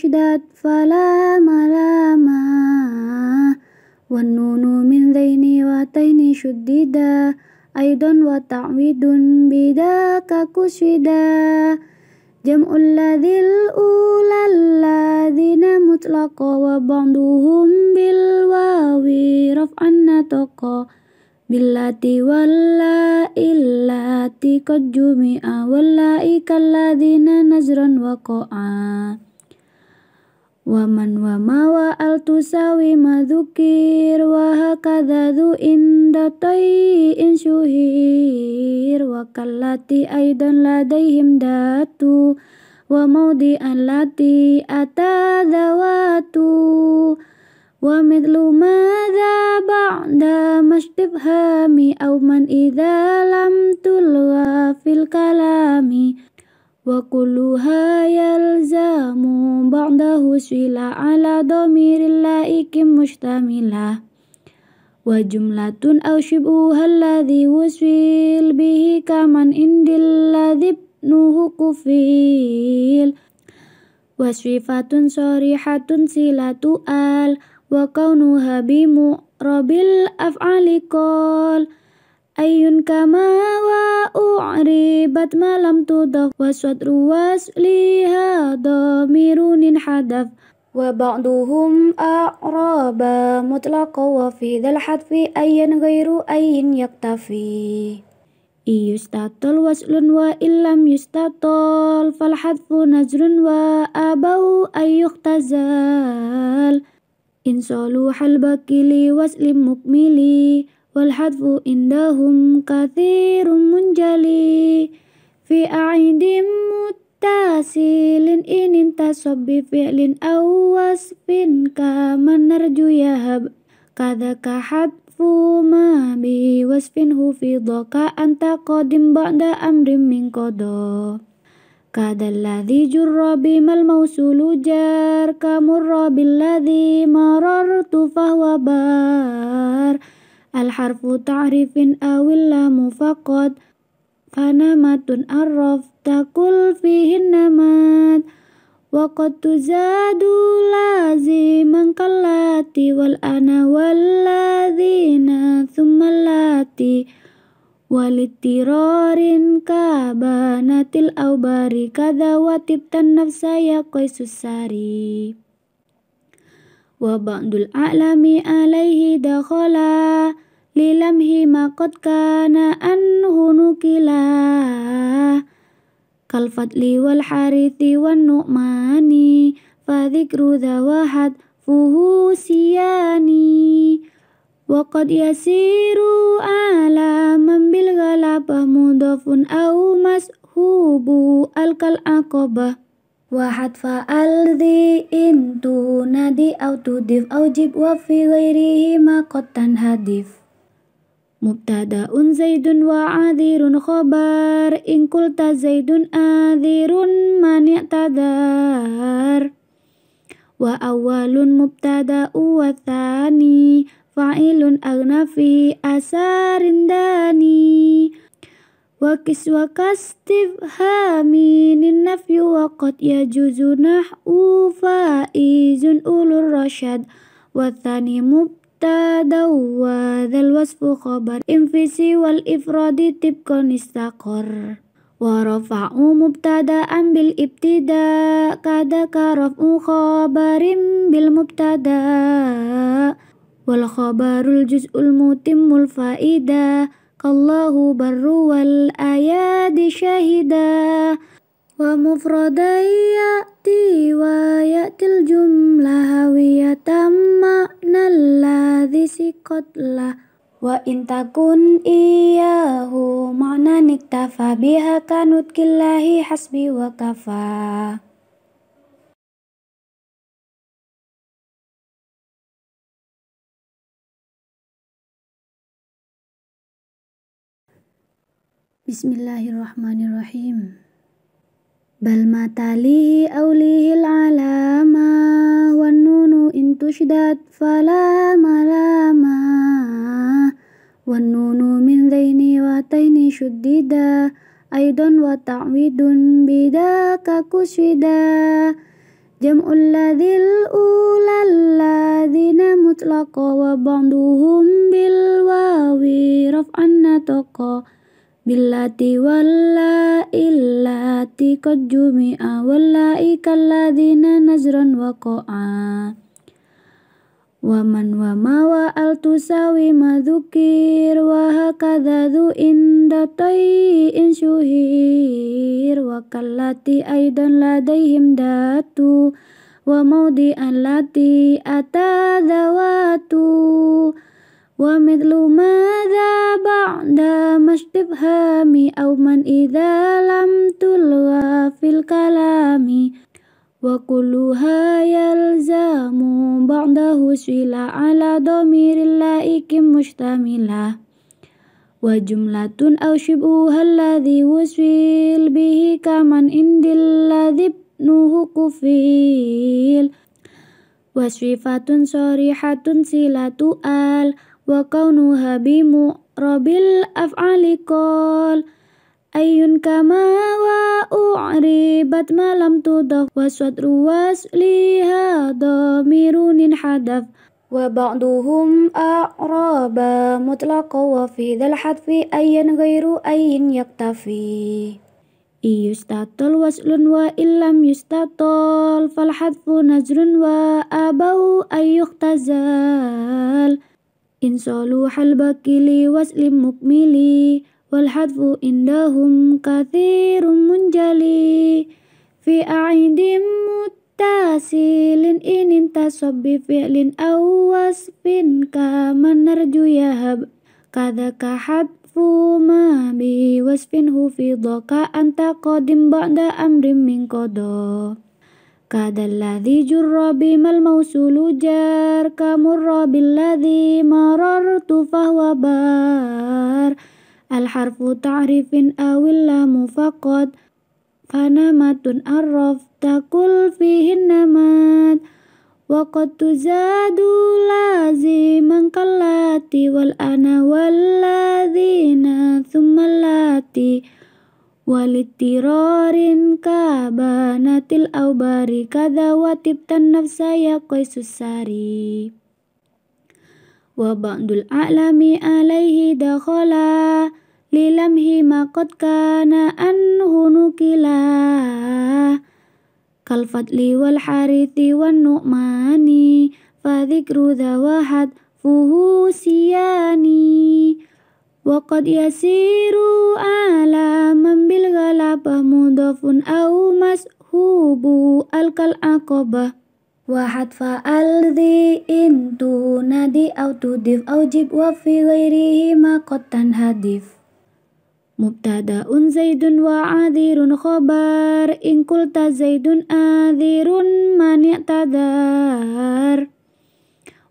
أشدت فلا ملاما والنون من ذين وتين شددا أيضا وتعويد بداك كسدا جمع الذي الأولى الذين مطلقا وبعضهم بالواو رفعا نطقا باللاتي ولا إلاتي قد جمع أولئك الذين نزرا وقعا ومن وما وأل تساوي ما ذكر وهكذا ذو عند طيء شهير وكالتي أيضا لديهم دات وموضع التي أتى ذوات ومثل ماذا بعد ما استفهام أو من إذا لم تلغى في الكلام وكلها يلزم بعضه سلا على ضمير لائك مشتملا وجملة أو شبهها الذي وسيل به كمن عند الذي ابنه كفيل وصفة صريحة صلة آل وكونها بمقرب الأفعال قال أي كما غيبت ما لم تضف والسطر وصلها ضمير انحدف وبعضهم أعرب مطلقا وفي ذا الحذف أيا غير أي يقتفي إن يستطل وصل وإن لم يستطل فالحذف نجر وأبوا أن يختزل إن صلوح البكي لوصل مكملي والحذف عندهم كثير منجلي في أعيد متاسل إن انتصب بفعل أو وصف كمن نرجو يهب كذاك حذف ما بوصف حفظ أنت قادم بعد أمر من قضاء كاد الذي جر بما الموصول جار كمر بالذي مررت فهو بار الحرف تعريف أو اللام فقط فنمت عرفت تقول فيه النمات وقد تزاد لازما كاللاتي والأنا والذين ثم اللاتي ولضطرار كبانت الأوبار كذا وتبت النفس يا قيس الساري وبعض الأعلام عليه دخلا lilam hikmat kana anhu nukila kalfatli wal harithi wan nu'mani fadhikru dawahad fuhu siyani yasiru ala mambil galabah mudafun hubu mashubu alkal aqabah Wahad fa di intu nadi au tudif au jib wa fi ghairihi hadif. Mubtada'un zaidun wa adirun khobar In adirun zaidun adhirun mani' tadar Wa awalun mubtada'u wa thani Fa'ilun agnafi asarindani Wa kiswa kastif haminin nafyu Wa qad yajuzu nah'u fa'izun ulur rasyad Wa thani mubtada'u حتى دوى ذا الوصف خبر انفسي والإفراد طبقا استقر ورفع مبتدا بالابتداء كذاك رفع خبر بالمبتدا والخبر الجزء المتم الفائدة كالله بر والأياد شهدا ومفردي يأتي ويأتي الجملة هوية ما ladhi sikot lah Wa intakun iyyahu ma'na niktafa biha kanut killahi hasbi wa kafa Bismillahirrahmanirrahim. Bal matalihi aulihil alama tushdat fala malama wan min zaini wa shuddida aidan wa ta'widun bida ka kusida jam'ul ladzil ulal ladzina mutlaqo wa banduhum bil wawi raf'an nataqa walla illa tikajjumi awalla ikalladzina ومن وما وأل تساوي ما ذكر وهكذا ذو عند طيء شهير وكالتي أيضا لديهم دات وموضع التي أتى ذوات ومثل ماذا بعد ما استفهامي أو من إذا لم تلغى في الكلام وكلها يلزم بعضه سلا على ضمير اللائك مشتملة وجملة أو شبهها الذي وسيل به كمن عند الذي ابنه كفيل وصفة صريحة سلة آل وكونها بمقرب الأفعال قال أي كما وأعربت ما لم تضف وسطر وصلها ضمير انحدف وبعضهم أعرب مطلقا وفي ذا الحذف أي غير أي يكتفي إن يستطل وصل وإن لم يستطل فالحذف نجر وأبوا أن يختزل إن صلوح البكي لوصل مكمل والحذف عندهم كثير منجلي في أعيد متاسل إن انتصب بفعل أو وصف كمن نرجو يهب كذاك حذف ما بوصف حفظ كأنت قادم بعد أمر من قضاء كاد الذي جر بما الموصول جار كمر بالذي مررت فهو بار Al-harfu ta'rifin awillamu faqad Fanamatun arraf takul fihin namat Waqad tuzadu laziman kalati Wal ana walladhina thummalati Walittirarin kabanatil awbari Kada watib tan nafsaya koi susari Wa ba'dul a'lami alaihi dakhala lilam lilamhi maqad kana anhu nukila kal fadli wal harithi wan nu'mani fadhikru dhawahat fuhu siyani wa qad yasiru ala man bil ghalaba mudafun au mashubu alkal aqabah Wahat fa'al dhi intu nadi au tudif au jib wa fi ghairihi maqotan hadif Mubtada'un Zaidun wa adirun khobar In adirun Zaidun adhirun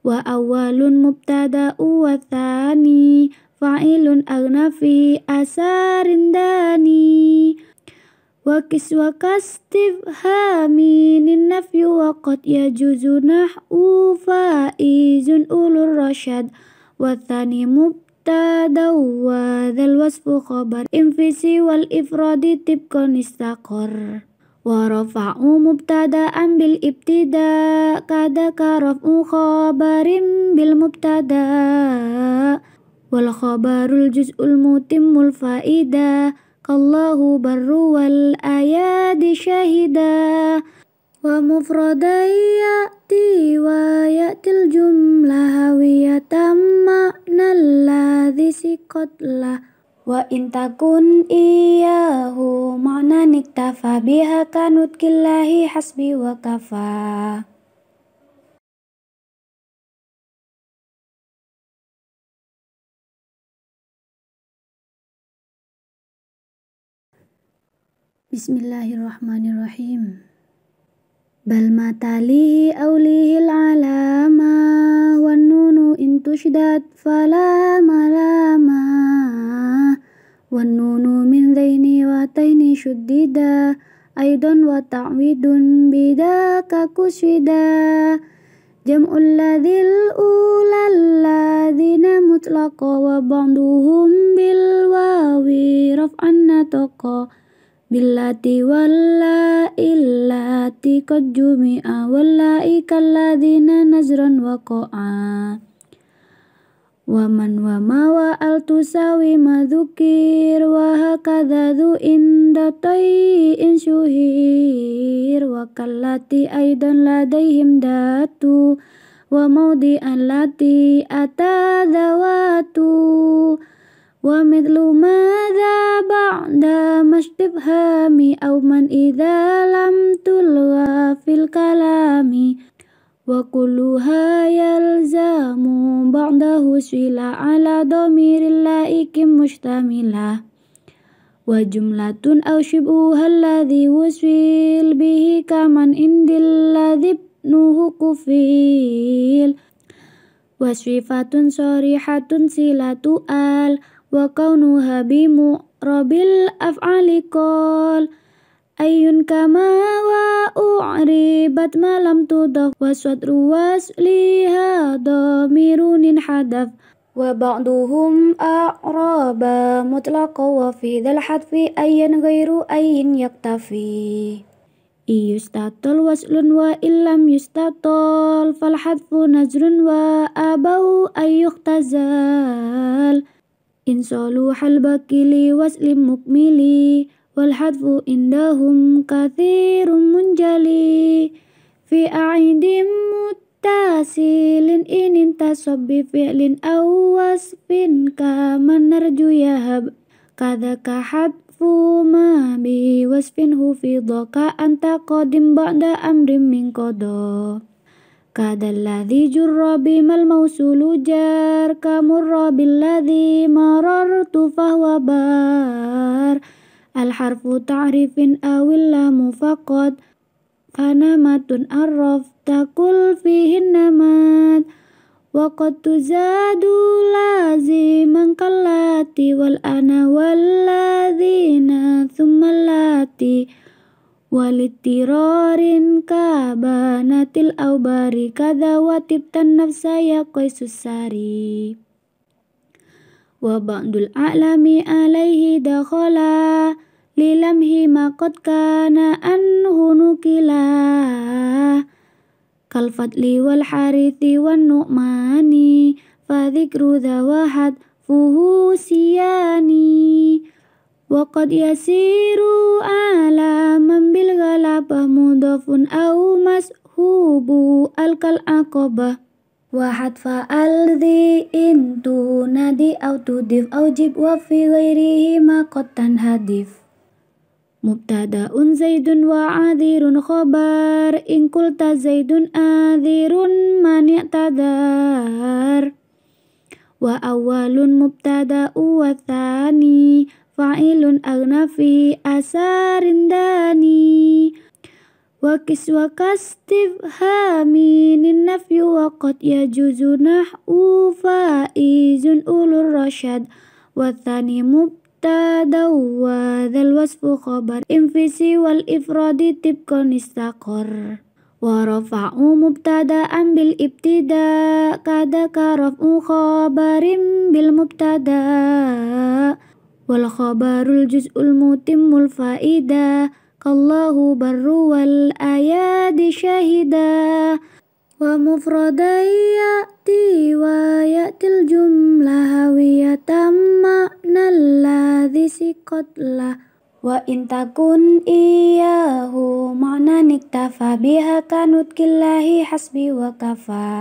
Wa awalun mubtada'u wa thani Fa'ilun agnafi asarindani, Wa kiswa kastifhami nafyu wa qad yajuzu fa'izun ulur rasyad Wa thani mubtada'u مبتدا وذا الوصف خبر إن في سوى الإفراد طبقا استقر ورفع مبتدا بالابتداء كذاك رفع خبر بالمبتدا والخبر الجزء المتم الفائدة كالله بر والأياد شهدا wa mufradai ya'ti wa ya'til jumlah hawiyatam ma'nalladhi sikotlah wa intakun iya hu ma'na niktafa biha kanut killahi hasbi wa kafa Bismillahirrahmanirrahim. بل ما تليه أوليه العلامة والنون إن تشدد فلا ملامة والنون من ذين وتين شددا أيضا وتعويد بذاك كشدا جمع الذي الأولى الذين مطلقا وبعضهم بالواو رفعا نطقا Billati walla illati qad jumi'a wallaika alladhina najran waqa'a Waman wa ma wa al tusawi madhukir wa kada du inda tayin syuhir wa kallati aidan ladaihim datu wa alati lati atadawatu ومثل ماذا بعد ما استفهام أو من إذا لم تلغى في الكلام وكلها يلزم بعده سئل على ضمير لائك مشتملة وجملة أو شبهها الذي وسئل به كمن عند الذي ابنه كفيل وصفة صريحة صلة آل وكونها بمعرب الأفعال قال أي كما وأعربت ما لم تضف والشطر وسليها ضمير انحدف وبعضهم أعرب مطلقا وفي ذا الحذف أي غير أي يكتفي إن يستطل وسل وإن لم يستطل فالحذف نجر وأبوا أن يختزل in saluhal bakili waslim mukmili wal hadfu indahum kathirun munjali fi a'idim mutasilin inin tasobbi fi'lin awas bin kaman narju yahab kadaka hadfu ma bi fi hufidoka anta qadim ba'da amrim min kodoh كاد الذي جر بما الموصول جار كمر بالذي مررت فهو بار الحرف تعرف أو اللام فقط فنمت أرف تقل فيه النمات وقد تزاد لازما كاللاتي والأنا والذين ثم اللاتي Walitirarin kabanatil aubari kada watib tan nafsaya koi susari wabandul a'lami alaihi lilam lilamhi kot kana anhunukila nukila kal fadli wal harithi wan nu'mani fadhikru dhawahad fuhusiyani Wakad yasiru ala mambil galabah mudafun au mas hubu al kal akoba wahat fa al di intu nadi au tudif au jib wa hadif mutada un zaidun wa adirun khobar inkul ta zaidun adirun mani tadar wa awalun mubtada'u uwa tani فعيل أغنى في آثار داني وكس وكاستفهام النفي وقد يجوز نحو فائز أولو الرشد والثاني مبتدا وذا الوصف خبر انفسي والإفراد طبقا استقر ورفع مبتدا بالابتداء كذاك رفع خبر بالمبتدا والخبر الجزء المتم الفائدة كالله بر والأياد شهدا ومفردا يأتي ويأتي الجملة هوية معنى الذي سقط له وإن تكن إياه معنى اكتفى بها كنطق الله حسبي وكفى